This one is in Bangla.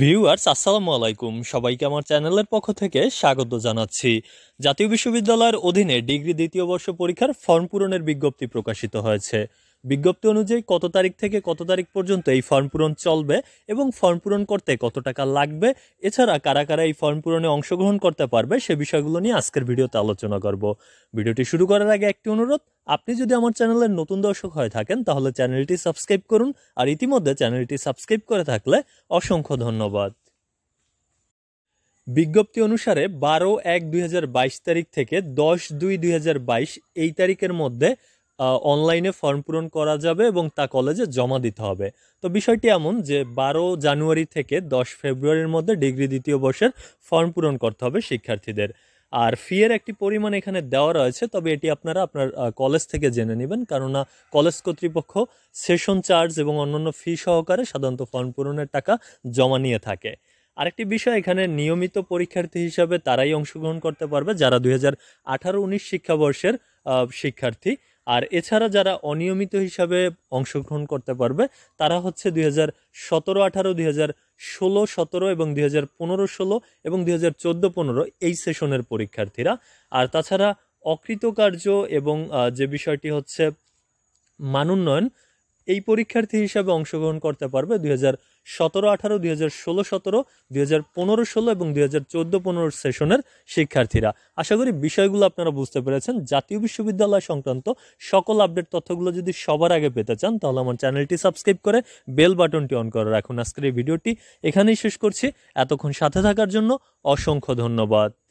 ভিউয়ার্স আসসালামু আলাইকুম সবাইকে আমার চ্যানেলের পক্ষ থেকে স্বাগত জানাচ্ছি জাতীয় বিশ্ববিদ্যালয়ের অধীনে ডিগ্রি দ্বিতীয় বর্ষ পরীক্ষার ফর্ম পূরণের বিজ্ঞপ্তি প্রকাশিত হয়েছে বিজ্ঞপ্তি অনুযায়ী কত তারিখ থেকে কত তারিখ পর্যন্ত এই ফর্ম পূরণ চলবে এবং ফর্ম পূরণ করতে কত টাকা লাগবে এছাড়া কারা কারা এই ফর্ম পূরণে অংশগ্রহণ করতে পারবে সে বিষয়গুলো নিয়ে আজকের ভিডিওতে আলোচনা করব ভিডিওটি শুরু করার আগে একটি অনুরোধ আপনি যদি আমার চ্যানেলের নতুন দর্শক হয়ে থাকেন তাহলে চ্যানেলটি সাবস্ক্রাইব করুন আর ইতিমধ্যে চ্যানেলটি সাবস্ক্রাইব করে থাকলে অসংখ্য ধন্যবাদ বিজ্ঞপ্তি অনুসারে বারো এক দুই তারিখ থেকে দশ দুই দুই এই তারিখের মধ্যে অনলাইনে ফর্ম পূরণ করা যাবে এবং তা কলেজে জমা দিতে হবে তো বিষয়টি এমন যে বারো জানুয়ারি থেকে দশ ফেব্রুয়ারির মধ্যে ডিগ্রি দ্বিতীয় বর্ষের ফর্ম পূরণ করতে হবে শিক্ষার্থীদের আর ফিয়ের একটি পরিমাণ এখানে দেওয়া রয়েছে তবে এটি আপনারা আপনার কলেজ থেকে জেনে নেবেন কেননা কলেজ কর্তৃপক্ষ সেশন চার্জ এবং অন্যান্য ফি সহকারে সাধারণত ফর্ম পূরণের টাকা জমা নিয়ে থাকে আরেকটি বিষয় এখানে নিয়মিত পরীক্ষার্থী হিসাবে তারাই অংশগ্রহণ করতে পারবে যারা দুই হাজার আঠারো উনিশ শিক্ষাবর্ষের শিক্ষার্থী আর এছাড়া যারা অনিয়মিত হিসাবে অংশগ্রহণ করতে পারবে তারা হচ্ছে দুই হাজার সতেরো আঠারো দুই হাজার ষোলো সতেরো এবং দুই হাজার পনেরো ষোলো এবং দুই হাজার চোদ্দো পনেরো এই সেশনের পরীক্ষার্থীরা আর তাছাড়া অকৃতকার্য এবং যে বিষয়টি হচ্ছে মানোন্নয়ন এই পরীক্ষার্থী হিসাবে অংশগ্রহণ করতে পারবে দুই হাজার সতেরো আঠারো দুই হাজার ষোলো সতেরো দুই হাজার পনেরো ষোলো এবং দুই হাজার চোদ্দো পনেরো সেশনের শিক্ষার্থীরা আশা করি বিষয়গুলো আপনারা বুঝতে পেরেছেন জাতীয় বিশ্ববিদ্যালয় সংক্রান্ত সকল আপডেট তথ্যগুলো যদি সবার আগে পেতে চান তাহলে আমার চ্যানেলটি সাবস্ক্রাইব করে বেল বাটনটি অন করে রাখুন আজকের এই ভিডিওটি এখানেই শেষ করছি এতক্ষণ সাথে থাকার জন্য অসংখ্য ধন্যবাদ